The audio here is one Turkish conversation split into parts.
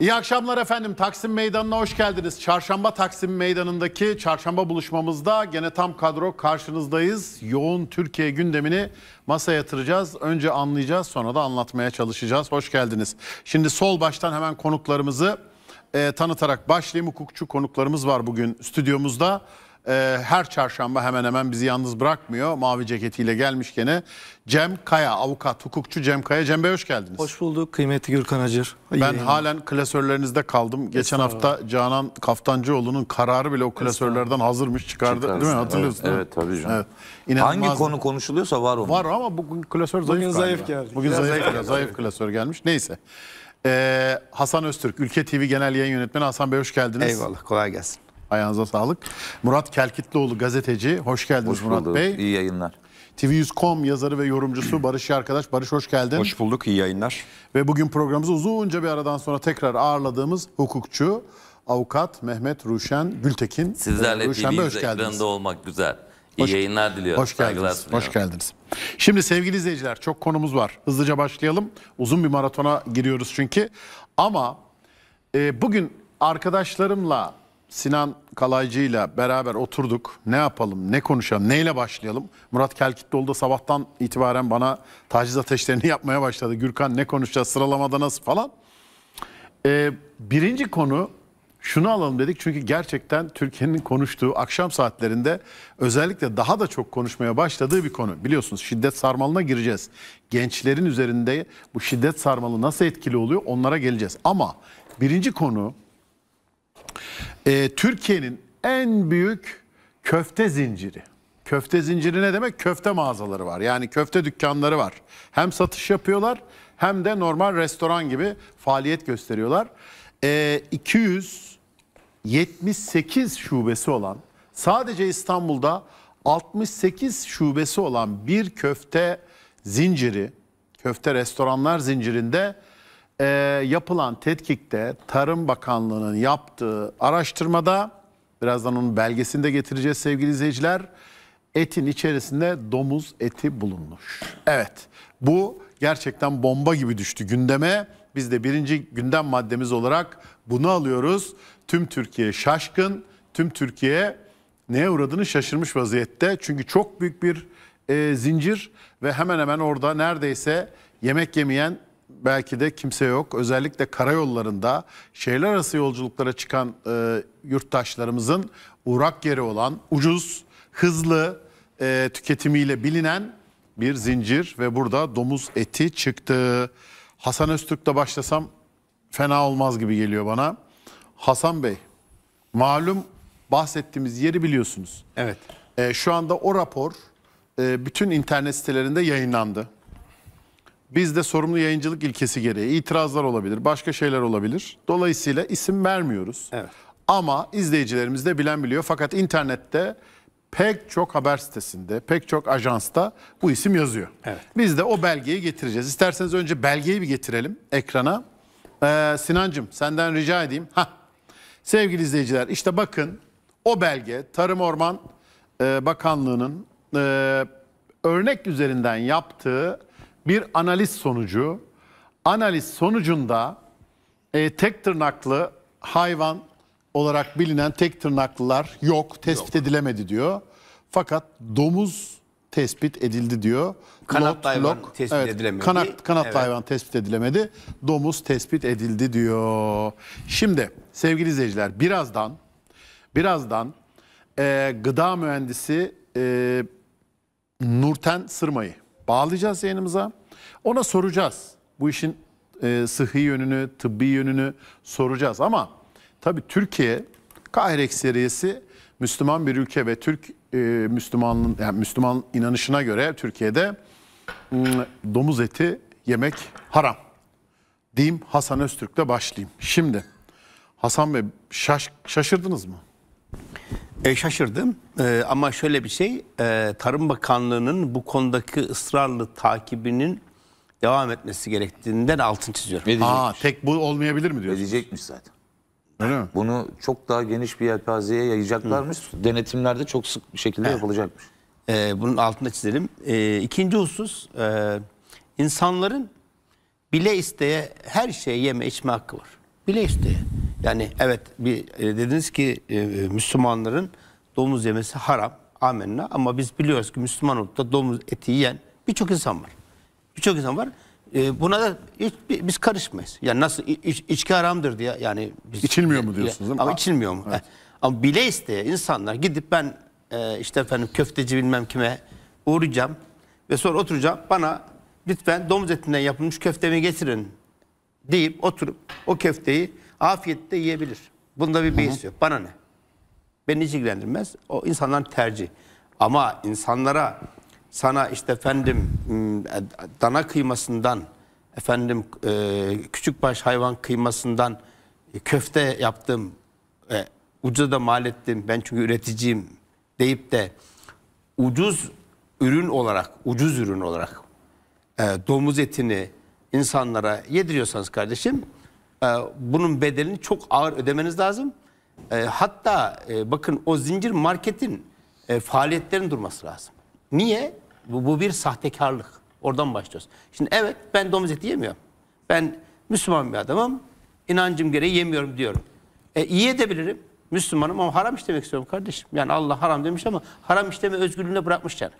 İyi akşamlar efendim. Taksim Meydanı'na hoş geldiniz. Çarşamba Taksim Meydanı'ndaki çarşamba buluşmamızda gene tam kadro karşınızdayız. Yoğun Türkiye gündemini masaya yatıracağız. Önce anlayacağız sonra da anlatmaya çalışacağız. Hoş geldiniz. Şimdi sol baştan hemen konuklarımızı e, tanıtarak başlayayım. Hukukçu konuklarımız var bugün stüdyomuzda e, her çarşamba hemen hemen bizi yalnız bırakmıyor. Mavi ceketiyle gelmiş gene Cem Kaya, avukat, hukukçu Cem Kaya. Cem Bey hoş geldiniz. Hoş bulduk kıymetli Gürkan Acır. İyi ben halen klasörlerinizde kaldım. Geçen hafta Canan Kaftancıoğlu'nun kararı bile o klasörlerden hazırmış çıkardı. Çıkarsın. Değil mi? Hatırlıyorsun. Evet, evet tabii canım. Evet. Hangi konu konuşuluyorsa var onun. Var ama bugün klasör zayıf Bugün zayıf geldi. Bugün Biraz zayıf, zayıf, zayıf klasör gelmiş. Neyse. Ee, Hasan Öztürk, Ülke TV Genel Yayın Yönetmeni. Hasan Bey hoş geldiniz. Eyvallah, kolay gelsin. Ayağınıza sağlık. Murat Kelkitlioğlu gazeteci. Hoş geldiniz hoş Murat Bey. İyi yayınlar. TV100.com yazarı ve yorumcusu Barış Arkadaş. Barış hoş geldin. Hoş bulduk, iyi yayınlar. Ve bugün programımızı uzunca bir aradan sonra tekrar ağırladığımız hukukçu, avukat Mehmet Ruşen Gültekin. Sizlerle Ruşen tv hoş geldiniz. olmak güzel. İyi hoş, yayınlar diliyorum. Hoş geldiniz. Hoş geldiniz. Şimdi sevgili izleyiciler çok konumuz var. Hızlıca başlayalım. Uzun bir maratona giriyoruz çünkü. Ama e, bugün arkadaşlarımla Sinan Kalaycı ile beraber oturduk. Ne yapalım, ne konuşalım, neyle başlayalım? Murat Kelkitloğlu da sabahtan itibaren bana taciz ateşlerini yapmaya başladı. Gürkan ne konuşacağız, sıralamada nasıl falan. Ee, birinci konu şunu alalım dedik çünkü gerçekten Türkiye'nin konuştuğu akşam saatlerinde özellikle daha da çok konuşmaya başladığı bir konu. Biliyorsunuz şiddet sarmalına gireceğiz. Gençlerin üzerinde bu şiddet sarmalı nasıl etkili oluyor onlara geleceğiz. Ama birinci konu e, Türkiye'nin en büyük köfte zinciri. Köfte zinciri ne demek? Köfte mağazaları var. Yani köfte dükkanları var. Hem satış yapıyorlar hem de normal restoran gibi faaliyet gösteriyorlar. E, ee, 278 şubesi olan sadece İstanbul'da 68 şubesi olan bir köfte zinciri, köfte restoranlar zincirinde e, yapılan tetkikte Tarım Bakanlığı'nın yaptığı araştırmada birazdan onun belgesini de getireceğiz sevgili izleyiciler. Etin içerisinde domuz eti bulunmuş. Evet bu gerçekten bomba gibi düştü gündeme. Biz de birinci gündem maddemiz olarak bunu alıyoruz. Tüm Türkiye şaşkın, tüm Türkiye neye uğradığını şaşırmış vaziyette. Çünkü çok büyük bir e, zincir ve hemen hemen orada neredeyse yemek yemeyen belki de kimse yok. Özellikle karayollarında şehirler arası yolculuklara çıkan e, yurttaşlarımızın uğrak yeri olan ucuz, hızlı e, tüketimiyle bilinen bir zincir ve burada domuz eti çıktı. Hasan Öztürk'te başlasam fena olmaz gibi geliyor bana. Hasan Bey, malum bahsettiğimiz yeri biliyorsunuz. Evet. E, şu anda o rapor e, bütün internet sitelerinde yayınlandı. Bizde sorumlu yayıncılık ilkesi gereği itirazlar olabilir, başka şeyler olabilir. Dolayısıyla isim vermiyoruz. Evet. Ama izleyicilerimiz de bilen biliyor. Fakat internette pek çok haber sitesinde, pek çok ajansta bu isim yazıyor. Evet. Biz de o belgeyi getireceğiz. İsterseniz önce belgeyi bir getirelim ekrana. Ee, Sinancım senden rica edeyim. Hah. Sevgili izleyiciler işte bakın o belge Tarım Orman e, Bakanlığı'nın e, örnek üzerinden yaptığı bir analiz sonucu. Analiz sonucunda e, tek tırnaklı hayvan olarak bilinen tek tırnaklılar yok, tespit yok. edilemedi diyor. Fakat domuz tespit edildi diyor. Kanatlı hayvan lok, tespit evet, edilemedi. Kanat, kanatlı evet. hayvan tespit edilemedi. Domuz tespit edildi diyor. Şimdi sevgili izleyiciler birazdan birazdan e, gıda mühendisi e, Nurten Sırmay'ı bağlayacağız yayınımıza. Ona soracağız. Bu işin e, sıhhi yönünü, tıbbi yönünü soracağız. Ama tabii Türkiye Kahire serisi Müslüman bir ülke ve Türk e, Müslümanın yani Müslüman inanışına göre Türkiye'de domuz eti yemek haram. Diyeyim Hasan Öztürk'le başlayayım. Şimdi Hasan Bey şaş, şaşırdınız mı? E, şaşırdım e, ama şöyle bir şey e, Tarım Bakanlığı'nın bu konudaki ısrarlı takibinin devam etmesi gerektiğinden altın çiziyorum. Ne Aa, tek bu olmayabilir mi Ne diyorsun? zaten. Öyle mi? Bunu çok daha geniş bir yelpazeye yayacaklarmış. Denetimlerde çok sık bir şekilde yapılacakmış. E, bunun altında çizelim. E, ikinci husus e, insanların bile isteye her şeye yeme içme hakkı var. Bile isteye. Yani evet bir e, dediniz ki e, e, Müslümanların domuz yemesi haram. Amenna ama biz biliyoruz ki Müslüman olup domuz eti yiyen birçok insan var. Birçok insan var. buna da hiç, biz karışmayız. Yani nasıl iç, içki haramdır diye yani biz, içilmiyor mu diyorsunuz? Değil mi? Ama içilmiyor mu? Evet. Ama bile isteye insanlar gidip ben işte efendim köfteci bilmem kime uğrayacağım ve sonra oturacağım bana lütfen domuz etinden yapılmış köftemi getirin deyip oturup o köfteyi Afiyette yiyebilir. Bunda bir beis yok. Bana ne? Beni hiç ilgilendirmez. O insanların tercihi. Ama insanlara sana işte efendim e, dana kıymasından efendim e, küçük baş hayvan kıymasından e, köfte yaptım e, ucuza da mal ettim ben çünkü üreticiyim deyip de ucuz ürün olarak ucuz ürün olarak domuz etini insanlara yediriyorsanız kardeşim ee, bunun bedelini çok ağır ödemeniz lazım. Ee, hatta e, bakın o zincir marketin e, faaliyetlerin durması lazım. Niye? Bu, bu bir sahtekarlık. Oradan başlıyoruz. Şimdi evet ben domuz eti yemiyorum. Ben Müslüman bir adamım. İnancım gereği yemiyorum diyorum. E, iyi edebilirim. Müslümanım ama haram işlemek istiyorum kardeşim. Yani Allah haram demiş ama haram işleme özgürlüğüne bırakmış yani.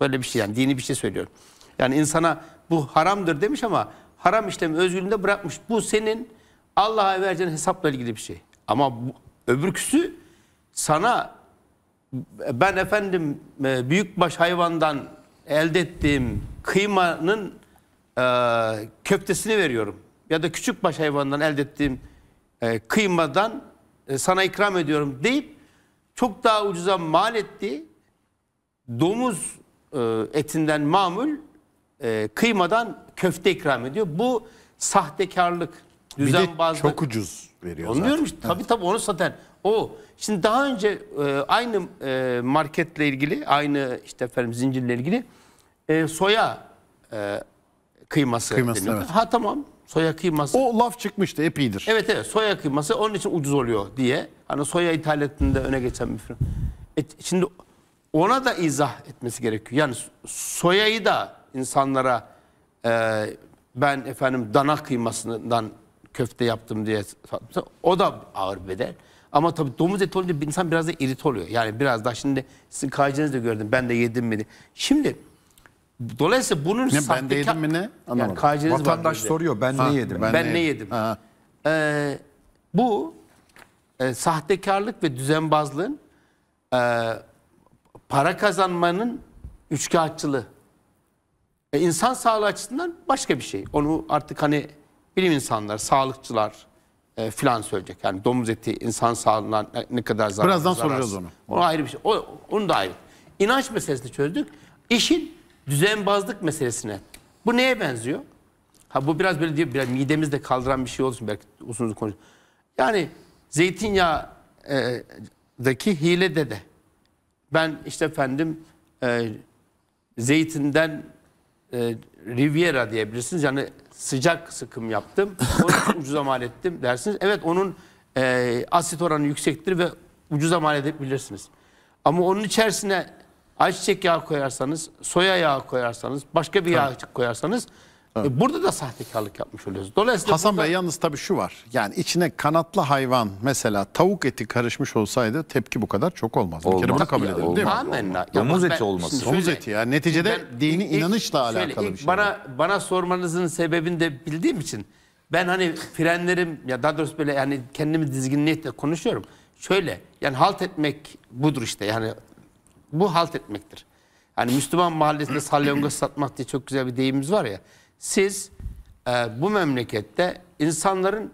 Böyle bir şey yani dini bir şey söylüyorum. Yani insana bu haramdır demiş ama haram işlemi özgürlüğünde bırakmış. Bu senin Allah'a vereceğin hesapla ilgili bir şey. Ama bu, öbürküsü sana ben efendim e, büyükbaş hayvandan elde ettiğim kıymanın e, köftesini veriyorum. Ya da küçükbaş hayvandan elde ettiğim e, kıymadan e, sana ikram ediyorum deyip çok daha ucuza mal ettiği domuz e, etinden mamul e, kıymadan köfte ikram ediyor. Bu sahtekarlık. Düzenbazlık. Bir de çok ucuz veriyor onu zaten. Işte. Evet. Tabii tabii onu zaten o. Şimdi daha önce e, aynı e, marketle ilgili, aynı işte efendim zincirle ilgili e, soya e, kıyması. Kıyması deniyordu. evet. Ha tamam soya kıyması. O laf çıkmıştı epeydir. Evet evet soya kıyması onun için ucuz oluyor diye. Hani soya ithalatında öne geçen bir firma. E, şimdi ona da izah etmesi gerekiyor. Yani soyayı da insanlara e, ben efendim dana kıymasından köfte yaptım diye satmışsa o da ağır bedel. Ama tabii domuz eti olunca insan biraz da irit oluyor. Yani biraz daha şimdi sizin kaycınızı da gördüm. Ben de yedim mi diye. Şimdi dolayısıyla bunun ne, sahtekar... Ben de yedim mi ne? Anlamadım. Yani Vatandaş soruyor ben ha, ne yedim? Ben, ben ne yedim? Ee, bu e, sahtekarlık ve düzenbazlığın e, para kazanmanın üçkağıtçılığı. E, insan sağlığı açısından başka bir şey. Onu artık hani bilim insanları, sağlıkçılar e, filan söyleyecek. Yani domuz eti insan sağlığına ne, ne kadar zararlı. Birazdan zararsız. soracağız onu. O ayrı bir şey. O, onu da ayrı. İnanç meselesini çözdük. İşin düzenbazlık meselesine. Bu neye benziyor? Ha bu biraz böyle diyor, biraz midemizde kaldıran bir şey olsun belki uzun uzun konuş. Yani zeytinyağdaki e, hile de Ben işte efendim e, zeytinden e, Riviera diyebilirsiniz. Yani sıcak sıkım yaptım. Onu ucuza mal ettim dersiniz. Evet onun e, asit oranı yüksektir ve ucuza mal edebilirsiniz. Ama onun içerisine ayçiçek yağı koyarsanız, soya yağı koyarsanız, başka bir yağ koyarsanız Evet. E, burada da sahtekarlık yapmış oluyoruz. Dolayısıyla Hasan burada... Bey yalnız tabii şu var. Yani içine kanatlı hayvan mesela tavuk eti karışmış olsaydı tepki bu kadar çok olmaz. olmaz. Bir kere bunu kabul ya, edelim olmaz. değil mi? Tamamen. Domuz eti olmaz. Domuz eti ya. Neticede dini ilk, inanışla şöyle, alakalı bir şey. Bana, bana sormanızın sebebini de bildiğim için ben hani frenlerim ya daha doğrusu böyle yani kendimi dizginliyetle konuşuyorum. Şöyle yani halt etmek budur işte yani bu halt etmektir. Hani Müslüman mahallesinde salyangoz satmak diye çok güzel bir deyimimiz var ya. Siz e, bu memlekette insanların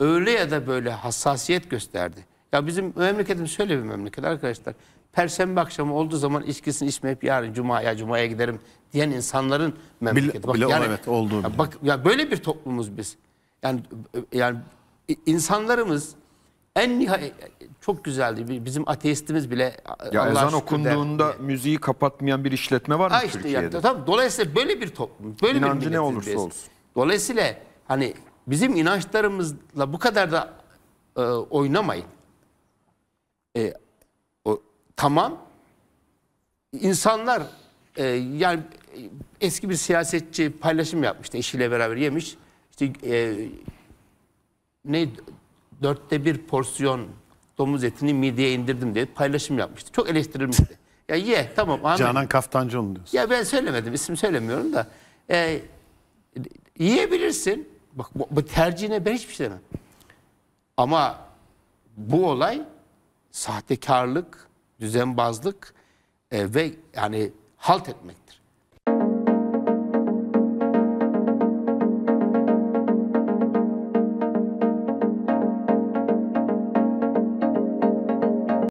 öyle ya da böyle hassasiyet gösterdi. Ya bizim memleketimiz şöyle bir memleket arkadaşlar. Perşembe akşamı olduğu zaman içkisini içmeyip yarın Cuma ya cumaya giderim diyen insanların memleketi. bak, bile yani, evet olduğu. Ya bak ya böyle bir toplumuz biz. Yani yani insanlarımız en nihayet çok güzeldi. Bizim ateistimiz bile ya Allah ezan okunduğunda der. müziği kapatmayan bir işletme var mı ha işte Türkiye'de? Ya, tabii, dolayısıyla böyle bir toplum, böyle İnancı bir ne olursa biz. olsun. Dolayısıyla hani bizim inançlarımızla bu kadar da e, oynamayın. E, o, tamam. İnsanlar e, yani e, eski bir siyasetçi paylaşım yapmıştı eşiyle beraber yemiş. İşte e, ne dörtte bir porsiyon domuz etini mideye indirdim diye paylaşım yapmıştı. Çok eleştirilmişti. ya ye tamam. Amin. Canan Kaftancıoğlu diyorsun. Ya ben söylemedim isim söylemiyorum da. E, yiyebilirsin. Bak bu, bu tercihine ben hiçbir şey demem. Ama bu olay sahtekarlık, düzenbazlık e, ve yani halt etmek.